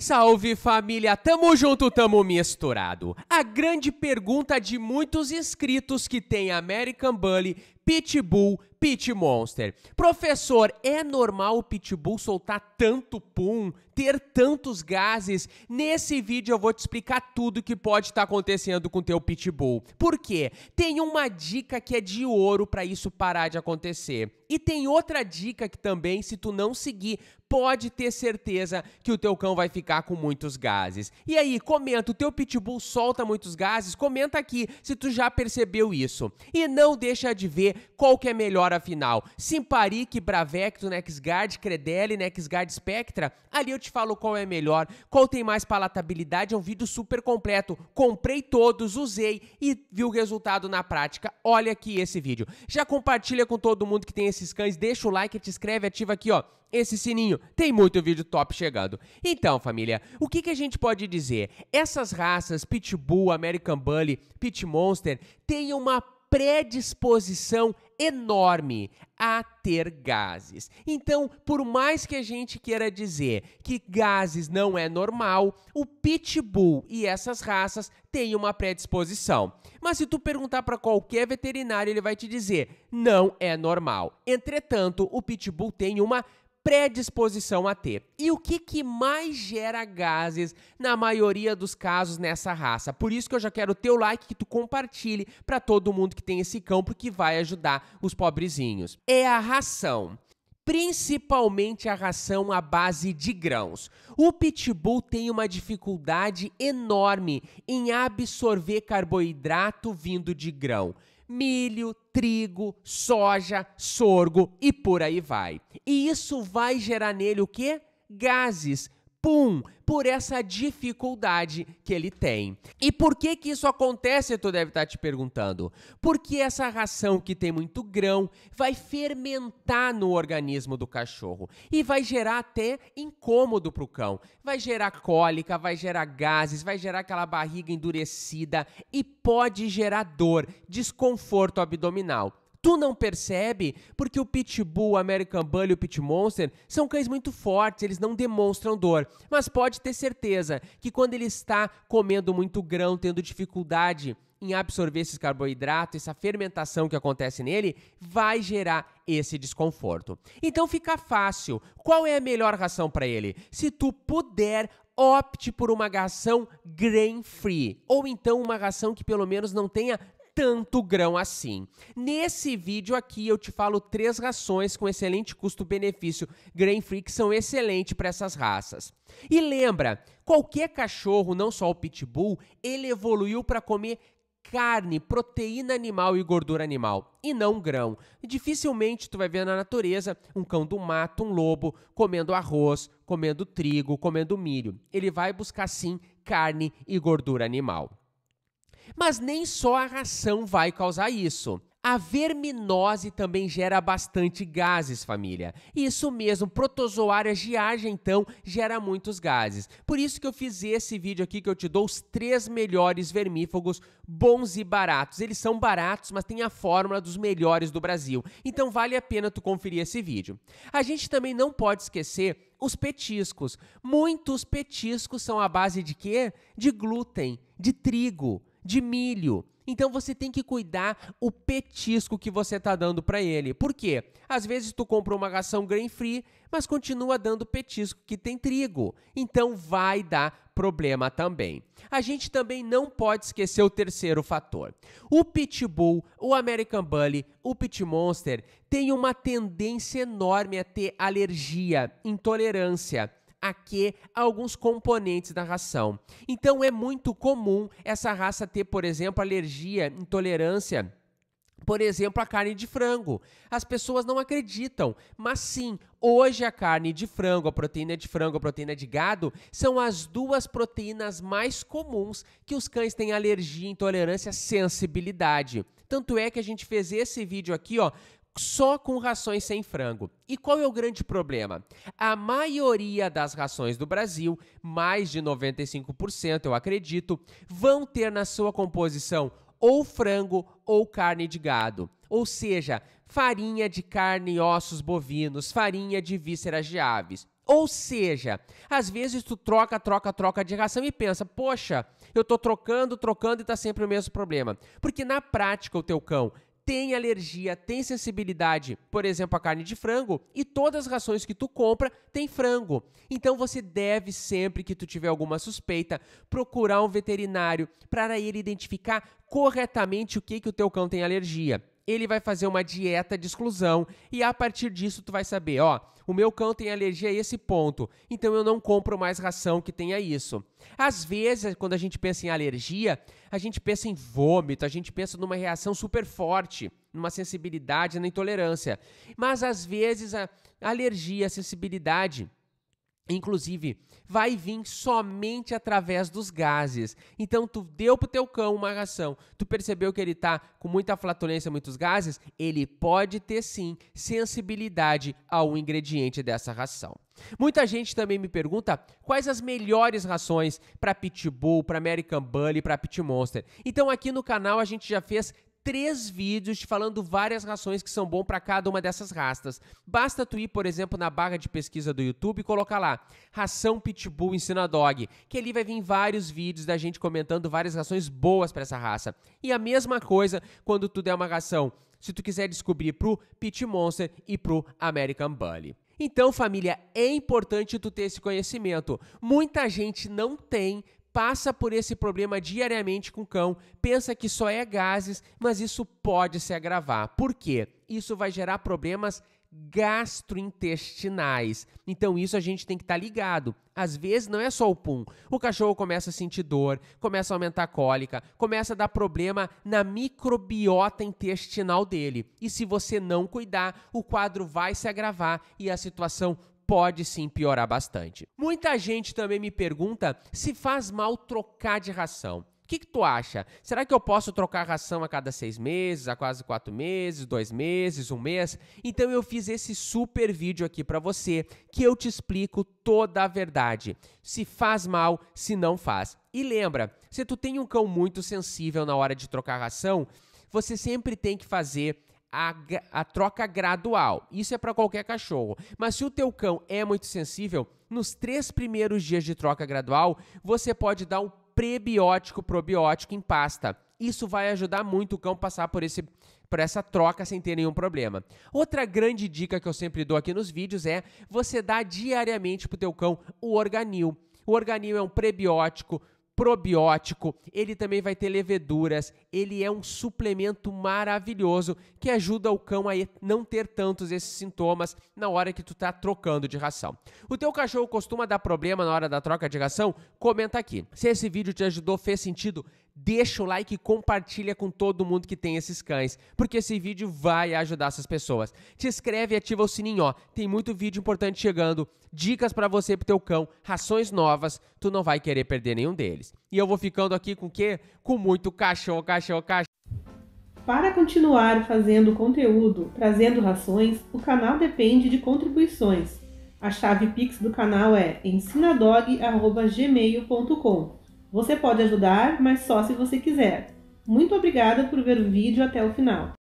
Salve família, tamo junto, tamo misturado. A grande pergunta de muitos inscritos que tem American Bully, Pitbull, Pit Monster. Professor, é normal o pitbull soltar tanto pum, ter tantos gases? Nesse vídeo eu vou te explicar tudo que pode estar tá acontecendo com o teu pitbull. Por quê? Tem uma dica que é de ouro para isso parar de acontecer. E tem outra dica que também, se tu não seguir, pode ter certeza que o teu cão vai ficar com muitos gases. E aí, comenta, o teu pitbull solta muitos gases? Comenta aqui se tu já percebeu isso. E não deixa de ver qual que é melhor hora final. Simparic, Bravecto, Nexgard, Credelli, Nexgard Spectra, ali eu te falo qual é melhor, qual tem mais palatabilidade, é um vídeo super completo. Comprei todos, usei e vi o resultado na prática. Olha aqui esse vídeo. Já compartilha com todo mundo que tem esses cães, deixa o like, te inscreve, ativa aqui, ó, esse sininho. Tem muito vídeo top chegando. Então, família, o que, que a gente pode dizer? Essas raças, Pitbull, American Bully, Pit Monster, têm uma predisposição enorme a ter gases. Então, por mais que a gente queira dizer que gases não é normal, o pitbull e essas raças têm uma predisposição. Mas se tu perguntar para qualquer veterinário, ele vai te dizer: "Não é normal". Entretanto, o pitbull tem uma predisposição a ter. E o que, que mais gera gases na maioria dos casos nessa raça? Por isso que eu já quero o teu like, que tu compartilhe para todo mundo que tem esse cão, porque vai ajudar os pobrezinhos. É a ração principalmente a ração à base de grãos. O pitbull tem uma dificuldade enorme em absorver carboidrato vindo de grão milho, trigo, soja, sorgo e por aí vai. E isso vai gerar nele o quê? Gases Pum! Por essa dificuldade que ele tem. E por que que isso acontece, tu deve estar tá te perguntando? Porque essa ração que tem muito grão vai fermentar no organismo do cachorro e vai gerar até incômodo pro cão. Vai gerar cólica, vai gerar gases, vai gerar aquela barriga endurecida e pode gerar dor, desconforto abdominal. Tu não percebe porque o Pitbull, o American Bully e o Pit Monster são cães muito fortes, eles não demonstram dor. Mas pode ter certeza que quando ele está comendo muito grão, tendo dificuldade em absorver esses carboidratos, essa fermentação que acontece nele, vai gerar esse desconforto. Então fica fácil. Qual é a melhor ração para ele? Se tu puder, opte por uma ração grain free ou então uma ração que pelo menos não tenha tanto grão assim. Nesse vídeo aqui eu te falo três rações com excelente custo-benefício Grain Free que são excelentes para essas raças. E lembra, qualquer cachorro, não só o pitbull, ele evoluiu para comer carne, proteína animal e gordura animal, e não grão. Dificilmente tu vai ver na natureza um cão do mato, um lobo, comendo arroz, comendo trigo, comendo milho. Ele vai buscar sim carne e gordura animal. Mas nem só a ração vai causar isso. A verminose também gera bastante gases, família. Isso mesmo, protozoárias de então, gera muitos gases. Por isso que eu fiz esse vídeo aqui que eu te dou os três melhores vermífugos bons e baratos. Eles são baratos, mas tem a fórmula dos melhores do Brasil. Então vale a pena tu conferir esse vídeo. A gente também não pode esquecer os petiscos. Muitos petiscos são a base de quê? De glúten, de trigo de milho. Então você tem que cuidar o petisco que você está dando para ele. Por quê? Às vezes tu compra uma ração grain free, mas continua dando petisco que tem trigo. Então vai dar problema também. A gente também não pode esquecer o terceiro fator. O Pitbull, o American Bully, o Pit Monster tem uma tendência enorme a ter alergia, intolerância aqui alguns componentes da ração. Então é muito comum essa raça ter, por exemplo, alergia, intolerância por exemplo, a carne de frango. As pessoas não acreditam, mas sim, hoje a carne de frango, a proteína de frango, a proteína de gado são as duas proteínas mais comuns que os cães têm alergia, intolerância, sensibilidade. Tanto é que a gente fez esse vídeo aqui, ó, só com rações sem frango. E qual é o grande problema? A maioria das rações do Brasil, mais de 95%, eu acredito, vão ter na sua composição ou frango ou carne de gado. Ou seja, farinha de carne e ossos bovinos, farinha de vísceras de aves. Ou seja, às vezes tu troca, troca, troca de ração e pensa, poxa, eu tô trocando, trocando e tá sempre o mesmo problema. Porque na prática o teu cão tem alergia, tem sensibilidade, por exemplo, à carne de frango, e todas as rações que tu compra tem frango. Então você deve sempre que tu tiver alguma suspeita procurar um veterinário para ele identificar corretamente o que que o teu cão tem alergia ele vai fazer uma dieta de exclusão e a partir disso tu vai saber, ó, o meu cão tem alergia a esse ponto, então eu não compro mais ração que tenha isso. Às vezes, quando a gente pensa em alergia, a gente pensa em vômito, a gente pensa numa reação super forte, numa sensibilidade, na intolerância. Mas às vezes a alergia, a sensibilidade, Inclusive, vai vir somente através dos gases. Então, tu deu pro teu cão uma ração, tu percebeu que ele tá com muita flatulência, muitos gases, ele pode ter sim sensibilidade ao ingrediente dessa ração. Muita gente também me pergunta quais as melhores rações para Pitbull, para American Bully, para Pit Monster. Então aqui no canal a gente já fez três vídeos falando várias rações que são bom para cada uma dessas rastas. Basta tu ir, por exemplo, na barra de pesquisa do YouTube e colocar lá ração Pitbull ensina dog, que ali vai vir vários vídeos da gente comentando várias rações boas para essa raça. E a mesma coisa quando tu der é uma ração, se tu quiser descobrir pro Pit Monster e pro American Bully. Então, família, é importante tu ter esse conhecimento. Muita gente não tem passa por esse problema diariamente com o cão, pensa que só é gases, mas isso pode se agravar. Por quê? Isso vai gerar problemas gastrointestinais. Então isso a gente tem que estar tá ligado. Às vezes não é só o pum. O cachorro começa a sentir dor, começa a aumentar a cólica, começa a dar problema na microbiota intestinal dele. E se você não cuidar, o quadro vai se agravar e a situação pode sim piorar bastante. Muita gente também me pergunta se faz mal trocar de ração. O que, que tu acha? Será que eu posso trocar ração a cada seis meses, a quase quatro meses, dois meses, um mês? Então eu fiz esse super vídeo aqui para você que eu te explico toda a verdade. Se faz mal, se não faz. E lembra, se tu tem um cão muito sensível na hora de trocar ração, você sempre tem que fazer a, a troca gradual. Isso é para qualquer cachorro. Mas se o teu cão é muito sensível, nos três primeiros dias de troca gradual, você pode dar um prebiótico probiótico em pasta. Isso vai ajudar muito o cão passar por esse por essa troca sem ter nenhum problema. Outra grande dica que eu sempre dou aqui nos vídeos é você dar diariamente para o teu cão o organil. O organil é um prebiótico probiótico, ele também vai ter leveduras, ele é um suplemento maravilhoso que ajuda o cão a não ter tantos esses sintomas na hora que tu tá trocando de ração. O teu cachorro costuma dar problema na hora da troca de ração? Comenta aqui. Se esse vídeo te ajudou, fez sentido, deixa o like e compartilha com todo mundo que tem esses cães, porque esse vídeo vai ajudar essas pessoas. Te inscreve e ativa o sininho, ó. Tem muito vídeo importante chegando, dicas para você e pro teu cão, rações novas, tu não vai querer perder nenhum deles. E eu vou ficando aqui com o quê? Com muito cachorro, cachorro, cachorro. Para continuar fazendo conteúdo, trazendo rações, o canal depende de contribuições. A chave Pix do canal é ensinadog@gmail.com. Você pode ajudar, mas só se você quiser. Muito obrigada por ver o vídeo até o final.